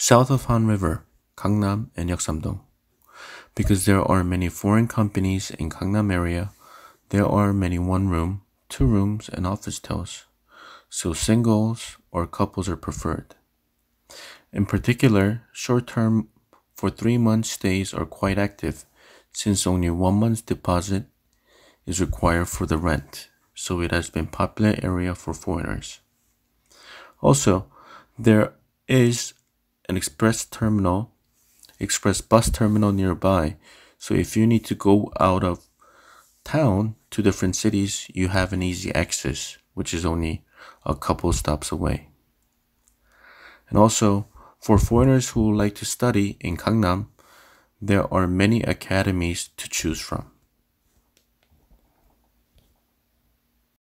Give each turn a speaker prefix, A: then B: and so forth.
A: south of Han River, Gangnam and Yeoksamdong. Because there are many foreign companies in Gangnam area, there are many one room, two rooms and office towers. So singles or couples are preferred. In particular, short-term for three-month stays are quite active since only one month deposit is required for the rent, so it has been popular area for foreigners. Also, there is an express terminal, express bus terminal nearby. So if you need to go out of town to different cities, you have an easy access, which is only a couple stops away. And also, for foreigners who like to study in Gangnam, there are many academies to choose from.